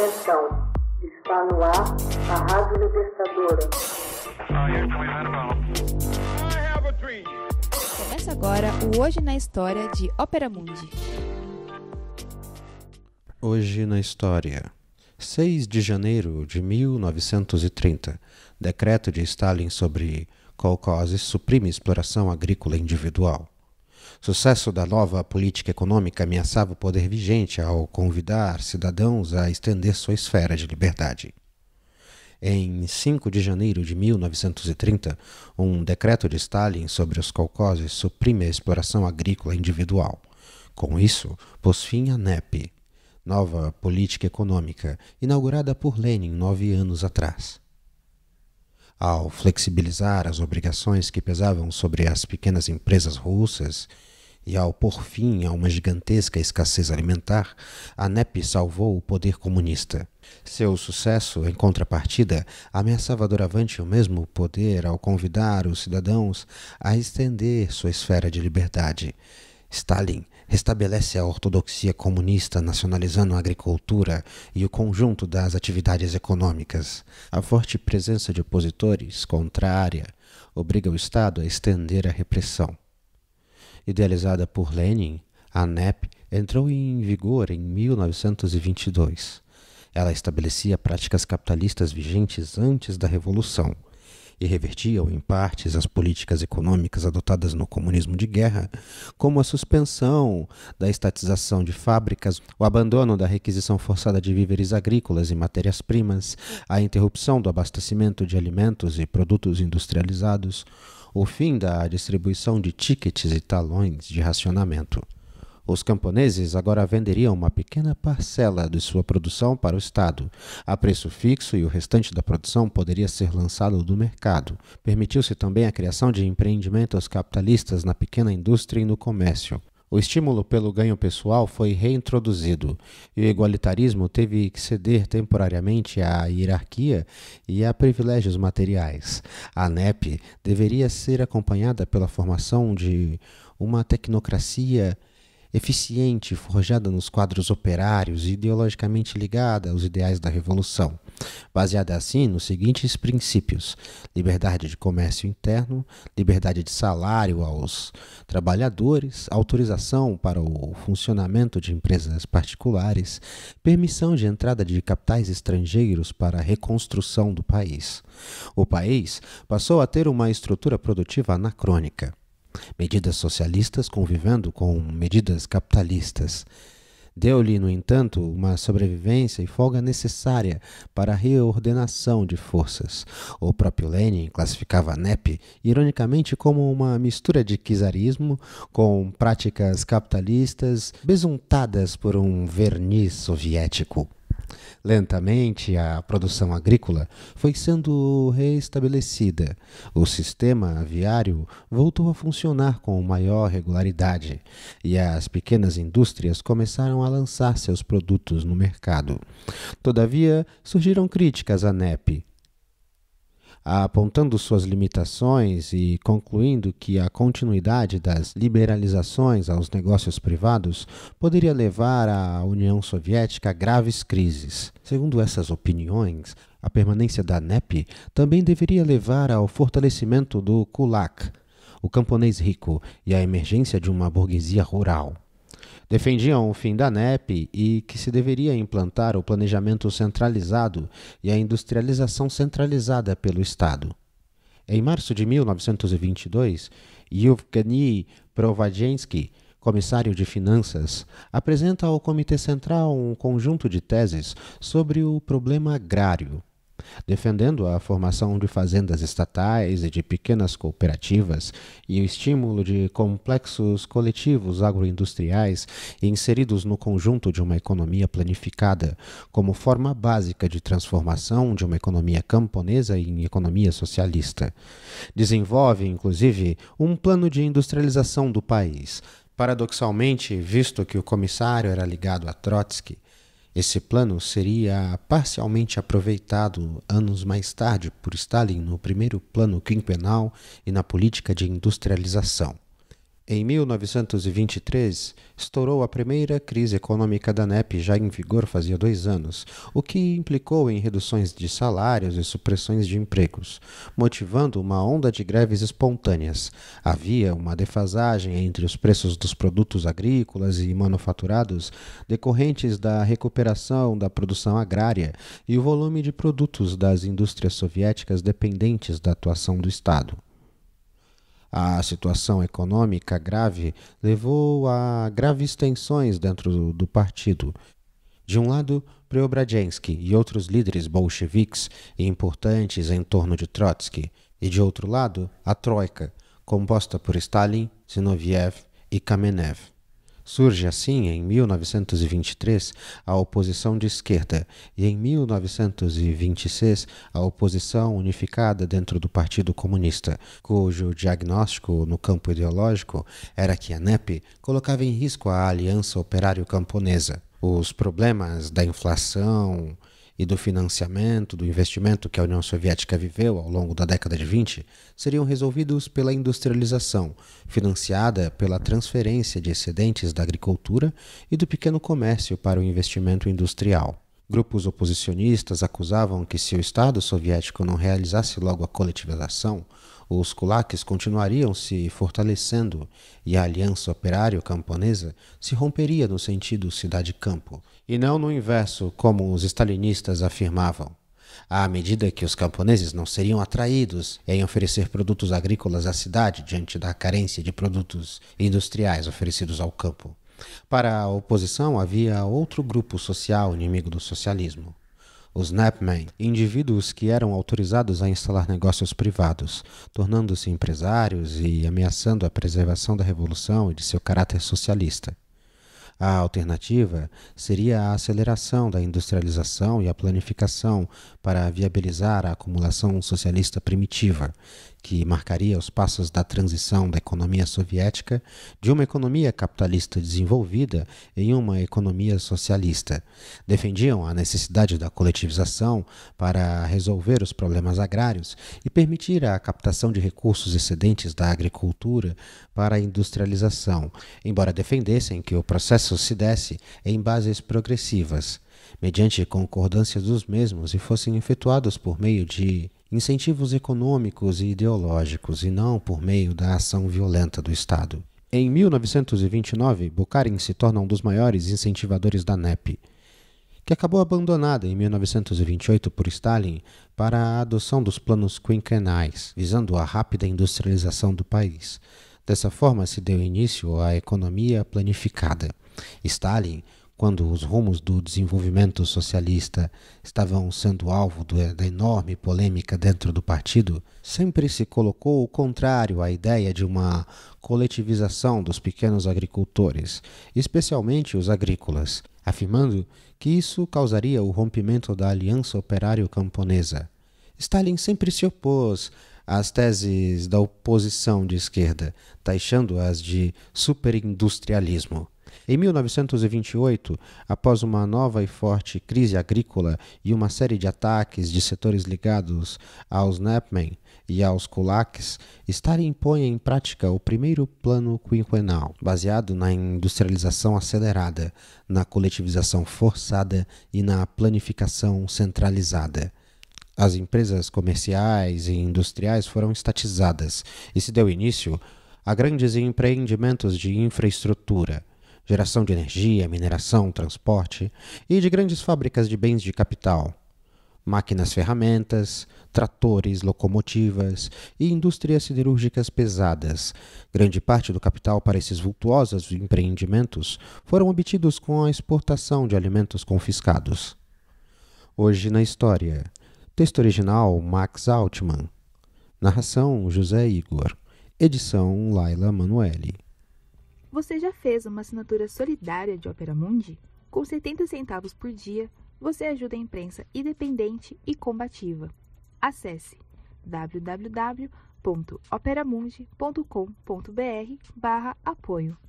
Atenção, está no ar a Rádio Libertadora. Começa agora o Hoje na História de Ópera Mundi. Hoje na História. 6 de janeiro de 1930. Decreto de Stalin sobre Kolkhoz suprime exploração agrícola individual. Sucesso da nova política econômica ameaçava o poder vigente ao convidar cidadãos a estender sua esfera de liberdade. Em 5 de janeiro de 1930, um decreto de Stalin sobre os colcoses suprime a exploração agrícola individual. Com isso, pôs fim à NEP, nova política econômica, inaugurada por Lenin nove anos atrás ao flexibilizar as obrigações que pesavam sobre as pequenas empresas russas e ao pôr fim a uma gigantesca escassez alimentar, a NEP salvou o poder comunista. Seu sucesso, em contrapartida, ameaçava doravante o mesmo poder ao convidar os cidadãos a estender sua esfera de liberdade. Stalin restabelece a ortodoxia comunista nacionalizando a agricultura e o conjunto das atividades econômicas. A forte presença de opositores contrária obriga o Estado a estender a repressão. Idealizada por Lenin, a NEP entrou em vigor em 1922. Ela estabelecia práticas capitalistas vigentes antes da Revolução e revertiam em partes as políticas econômicas adotadas no comunismo de guerra, como a suspensão da estatização de fábricas, o abandono da requisição forçada de víveres agrícolas e matérias-primas, a interrupção do abastecimento de alimentos e produtos industrializados, o fim da distribuição de tickets e talões de racionamento. Os camponeses agora venderiam uma pequena parcela de sua produção para o Estado, a preço fixo, e o restante da produção poderia ser lançado do mercado. Permitiu-se também a criação de empreendimentos capitalistas na pequena indústria e no comércio. O estímulo pelo ganho pessoal foi reintroduzido e o igualitarismo teve que ceder temporariamente à hierarquia e a privilégios materiais. A NEP deveria ser acompanhada pela formação de uma tecnocracia eficiente, forjada nos quadros operários e ideologicamente ligada aos ideais da Revolução, baseada assim nos seguintes princípios: liberdade de comércio interno, liberdade de salário aos trabalhadores, autorização para o funcionamento de empresas particulares, permissão de entrada de capitais estrangeiros para a reconstrução do país. O país passou a ter uma estrutura produtiva anacrônica medidas socialistas convivendo com medidas capitalistas. Deu-lhe, no entanto, uma sobrevivência e folga necessária para a reordenação de forças. O próprio Lenin classificava a NEP, ironicamente, como uma mistura de quizarismo com práticas capitalistas besuntadas por um verniz soviético. Lentamente, a produção agrícola foi sendo reestabelecida. O sistema aviário voltou a funcionar com maior regularidade e as pequenas indústrias começaram a lançar seus produtos no mercado. Todavia, surgiram críticas à NEP, apontando suas limitações e concluindo que a continuidade das liberalizações aos negócios privados poderia levar à União Soviética a graves crises. Segundo essas opiniões, a permanência da NEP também deveria levar ao fortalecimento do kulak, o camponês rico, e à emergência de uma burguesia rural defendiam o fim da NEP e que se deveria implantar o planejamento centralizado e a industrialização centralizada pelo Estado. Em março de 1922, Yevgeny Provadensky, comissário de Finanças, apresenta ao Comitê Central um conjunto de teses sobre o problema agrário defendendo a formação de fazendas estatais e de pequenas cooperativas e o estímulo de complexos coletivos agroindustriais inseridos no conjunto de uma economia planificada, como forma básica de transformação de uma economia camponesa em economia socialista. Desenvolve, inclusive, um plano de industrialização do país. Paradoxalmente, visto que o comissário era ligado a Trotsky, esse plano seria parcialmente aproveitado anos mais tarde por Stalin no primeiro plano quinquenal e na política de industrialização. Em 1923, estourou a primeira crise econômica da NEP, já em vigor fazia dois anos, o que implicou em reduções de salários e supressões de empregos, motivando uma onda de greves espontâneas. Havia uma defasagem entre os preços dos produtos agrícolas e manufaturados decorrentes da recuperação da produção agrária e o volume de produtos das indústrias soviéticas dependentes da atuação do Estado. A situação econômica grave levou a graves tensões dentro do partido. De um lado, Preobrajensky e outros líderes bolcheviques importantes em torno de Trotsky, e de outro lado, a Troika, composta por Stalin, Zinoviev e Kamenev. Surge assim, em 1923, a oposição de esquerda e em 1926 a oposição unificada dentro do Partido Comunista, cujo diagnóstico no campo ideológico era que a NEP colocava em risco a aliança operário-camponesa. Os problemas da inflação, e do financiamento, do investimento que a União Soviética viveu ao longo da década de 20 seriam resolvidos pela industrialização, financiada pela transferência de excedentes da agricultura e do pequeno comércio para o investimento industrial. Grupos oposicionistas acusavam que se o Estado soviético não realizasse logo a coletivização, os kulaks continuariam se fortalecendo e a aliança operário-camponesa se romperia no sentido cidade-campo, e não no inverso, como os stalinistas afirmavam. À medida que os camponeses não seriam atraídos em oferecer produtos agrícolas à cidade diante da carência de produtos industriais oferecidos ao campo. Para a oposição havia outro grupo social inimigo do socialismo os Snapmen, indivíduos que eram autorizados a instalar negócios privados, tornando-se empresários e ameaçando a preservação da revolução e de seu caráter socialista. A alternativa seria a aceleração da industrialização e a planificação para viabilizar a acumulação socialista primitiva, que marcaria os passos da transição da economia soviética de uma economia capitalista desenvolvida em uma economia socialista. Defendiam a necessidade da coletivização para resolver os problemas agrários e permitir a captação de recursos excedentes da agricultura para a industrialização, embora defendessem que o processo se desse em bases progressivas mediante concordância dos mesmos e fossem efetuados por meio de incentivos econômicos e ideológicos e não por meio da ação violenta do Estado. Em 1929, Bukharin se torna um dos maiores incentivadores da NEP, que acabou abandonada em 1928 por Stalin para a adoção dos planos quinquenais, visando a rápida industrialização do país. Dessa forma se deu início à economia planificada. Stalin quando os rumos do desenvolvimento socialista estavam sendo alvo da enorme polêmica dentro do partido, sempre se colocou o contrário à ideia de uma coletivização dos pequenos agricultores, especialmente os agrícolas, afirmando que isso causaria o rompimento da aliança operário-camponesa. Stalin sempre se opôs às teses da oposição de esquerda, taxando-as de superindustrialismo. Em 1928, após uma nova e forte crise agrícola e uma série de ataques de setores ligados aos napmen e aos Kulaks, Stalin impõe em prática o primeiro plano quinquenal, baseado na industrialização acelerada, na coletivização forçada e na planificação centralizada. As empresas comerciais e industriais foram estatizadas e se deu início a grandes empreendimentos de infraestrutura, geração de energia, mineração, transporte e de grandes fábricas de bens de capital, máquinas ferramentas, tratores, locomotivas e indústrias siderúrgicas pesadas. Grande parte do capital para esses vultuosos empreendimentos foram obtidos com a exportação de alimentos confiscados. Hoje na história. Texto original Max Altman. Narração José Igor. Edição Laila Manuele. Você já fez uma assinatura solidária de Opera Mundi? Com 70 centavos por dia, você ajuda a imprensa independente e combativa. Acesse www.operamundi.com.br/apoio.